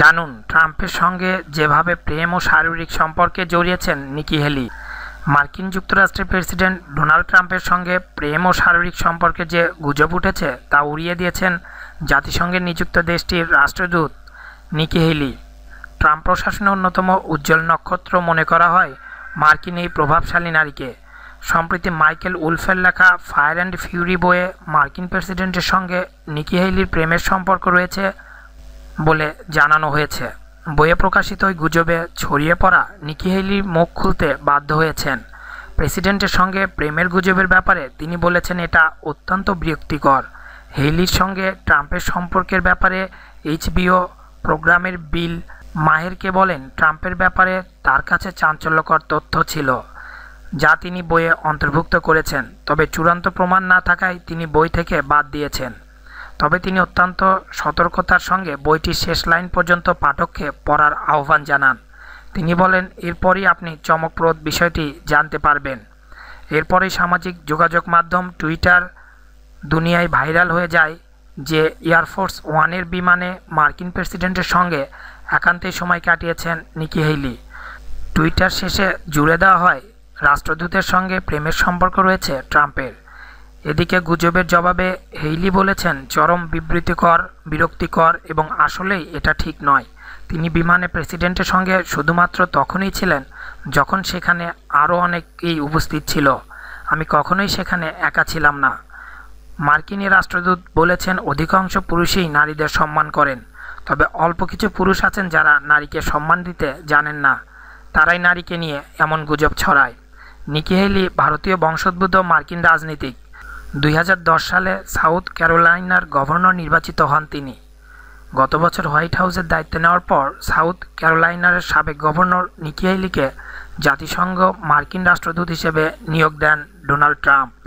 জানুন ট্রাম্পের সঙ্গে যেভাবে প্রেম ও শারীরিক সম্পর্কে জড়িয়েছেন নিকি হেলি মার্কিন যুক্তরাষ্ট্রের প্রেসিডেন্ট ডোনাল্ড ট্রাম্পের সঙ্গে প্রেম ও শারীরিক সম্পর্কে যে গুজব উঠেছে তা উড়িয়ে দিয়েছেন জাতিসংঘের নিযুক্ত দেশটির রাষ্ট্রদূত নিকি হেলি ট্রাম্প প্রশাসনের অন্যতম উজ্জ্বল নক্ষত্র মনে করা হয় মার্কিন এই প্রভাবশালী নারীকে সম্প্রতি মাইকেল উলফের লেখা ফায়ার অ্যান্ড ফিউরি বইয়ে মার্কিন প্রেসিডেন্টের সঙ্গে নিকি হেলির প্রেমের সম্পর্ক রয়েছে বলে জানানো হয়েছে বইয়ে প্রকাশিত ওই গুজবে ছড়িয়ে পড়া নিকি হেলি মুখ খুলতে বাধ্য হয়েছেন প্রেসিডেন্টের সঙ্গে প্রেমের গুজবের ব্যাপারে তিনি বলেছেন এটা অত্যন্ত বিরক্তিকর হেলির সঙ্গে ট্রাম্পের সম্পর্কের ব্যাপারে এইচবিও প্রোগ্রামের বিল মাহেরকে বলেন ট্রাম্পের ব্যাপারে তার কাছে চাঞ্চল্যকর তথ্য ছিল যা তিনি বইয়ে অন্তর্ভুক্ত করেছেন তবে চূড়ান্ত প্রমাণ না থাকায় তিনি বই থেকে বাদ দিয়েছেন তবে তিনি অত্যন্ত সতর্কতার সঙ্গে বইটির শেষ লাইন পর্যন্ত পাঠককে পড়ার আহ্বান জানান তিনি বলেন এরপরই আপনি চমকপ্রদ বিষয়টি জানতে পারবেন এরপরে সামাজিক যোগাযোগ মাধ্যম টুইটার দুনিয়ায় ভাইরাল হয়ে যায় যে এয়ারফোর্স ওয়ানের বিমানে মার্কিন প্রেসিডেন্টের সঙ্গে একান্তে সময় কাটিয়েছেন নিকি হেইলি টুইটার শেষে জুড়ে দেওয়া হয় রাষ্ট্রদূতের সঙ্গে প্রেমের সম্পর্ক রয়েছে ট্রাম্পের এদিকে গুজবের জবাবে হেইলি বলেছেন চরম বিবৃতিকর বিরক্তিকর এবং আসলেই এটা ঠিক নয় তিনি বিমানে প্রেসিডেন্টের সঙ্গে শুধুমাত্র তখনই ছিলেন যখন সেখানে আরও অনেকেই উপস্থিত ছিল আমি কখনোই সেখানে একা ছিলাম না মার্কিনী রাষ্ট্রদূত বলেছেন অধিকাংশ পুরুষই নারীদের সম্মান করেন তবে অল্প কিছু পুরুষ আছেন যারা নারীকে সম্মান দিতে জানেন না তারাই নারীকে নিয়ে এমন গুজব ছড়ায় নিকি হেলি ভারতীয় বংশোদ্ভূত মার্কিন রাজনীতিক দুই সালে সাউথ ক্যারোলাইনার গভর্নর নির্বাচিত হন তিনি গত বছর হোয়াইট হাউসের দায়িত্ব নেওয়ার পর সাউথ ক্যারোলাইনারের সাবেক গভর্নর নিকিয়াইলিকে জাতিসংঘ মার্কিন রাষ্ট্রদূত হিসেবে নিয়োগ দেন ডোনাল্ড ট্রাম্প